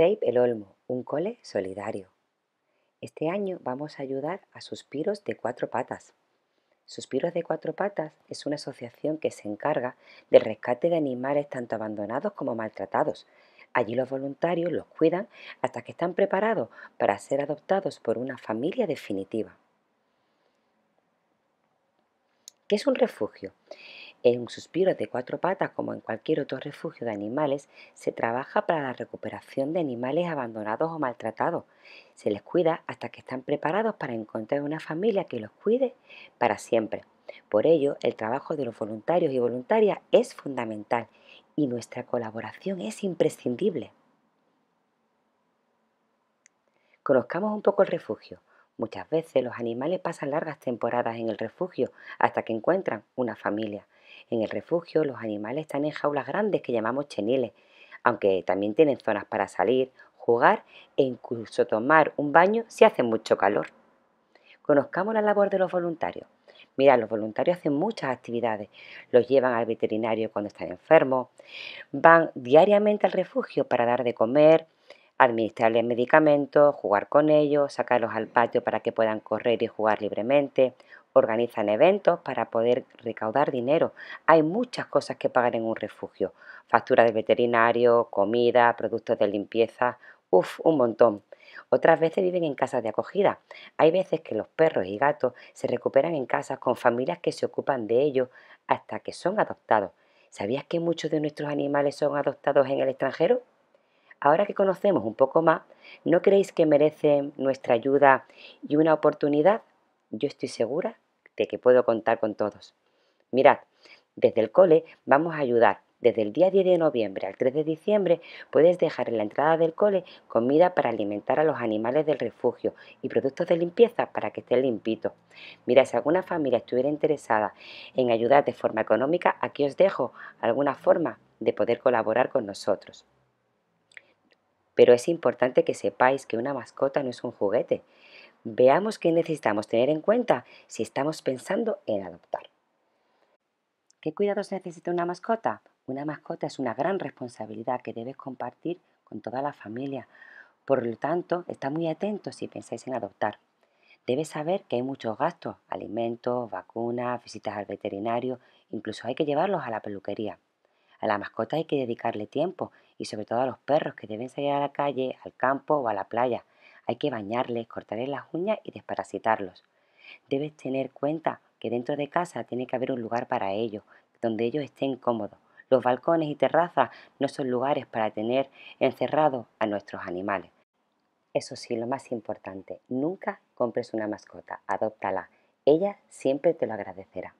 El Olmo, un cole solidario. Este año vamos a ayudar a Suspiros de Cuatro Patas. Suspiros de Cuatro Patas es una asociación que se encarga del rescate de animales tanto abandonados como maltratados. Allí los voluntarios los cuidan hasta que están preparados para ser adoptados por una familia definitiva. ¿Qué es un refugio? En suspiro de cuatro patas, como en cualquier otro refugio de animales, se trabaja para la recuperación de animales abandonados o maltratados. Se les cuida hasta que están preparados para encontrar una familia que los cuide para siempre. Por ello, el trabajo de los voluntarios y voluntarias es fundamental y nuestra colaboración es imprescindible. Conozcamos un poco el refugio. Muchas veces los animales pasan largas temporadas en el refugio hasta que encuentran una familia. En el refugio los animales están en jaulas grandes que llamamos cheniles, aunque también tienen zonas para salir, jugar e incluso tomar un baño si hace mucho calor. Conozcamos la labor de los voluntarios. Mira, los voluntarios hacen muchas actividades. Los llevan al veterinario cuando están enfermos. Van diariamente al refugio para dar de comer, administrarles medicamentos, jugar con ellos, sacarlos al patio para que puedan correr y jugar libremente, organizan eventos para poder recaudar dinero. Hay muchas cosas que pagar en un refugio. Factura de veterinario, comida, productos de limpieza, ¡Uf! un montón. Otras veces viven en casas de acogida. Hay veces que los perros y gatos se recuperan en casas con familias que se ocupan de ellos hasta que son adoptados. ¿Sabías que muchos de nuestros animales son adoptados en el extranjero? Ahora que conocemos un poco más, ¿no creéis que merecen nuestra ayuda y una oportunidad? Yo estoy segura de que puedo contar con todos. Mirad, desde el cole vamos a ayudar. Desde el día 10 de noviembre al 3 de diciembre puedes dejar en la entrada del cole comida para alimentar a los animales del refugio y productos de limpieza para que estén limpitos. Mirad, si alguna familia estuviera interesada en ayudar de forma económica, aquí os dejo alguna forma de poder colaborar con nosotros pero es importante que sepáis que una mascota no es un juguete. Veamos qué necesitamos tener en cuenta si estamos pensando en adoptar. ¿Qué cuidados necesita una mascota? Una mascota es una gran responsabilidad que debes compartir con toda la familia. Por lo tanto, está muy atento si pensáis en adoptar. Debes saber que hay muchos gastos, alimentos, vacunas, visitas al veterinario, incluso hay que llevarlos a la peluquería. A la mascota hay que dedicarle tiempo y sobre todo a los perros que deben salir a la calle, al campo o a la playa. Hay que bañarles, cortarles las uñas y desparasitarlos. Debes tener cuenta que dentro de casa tiene que haber un lugar para ellos, donde ellos estén cómodos. Los balcones y terrazas no son lugares para tener encerrados a nuestros animales. Eso sí, lo más importante, nunca compres una mascota, adóptala. Ella siempre te lo agradecerá.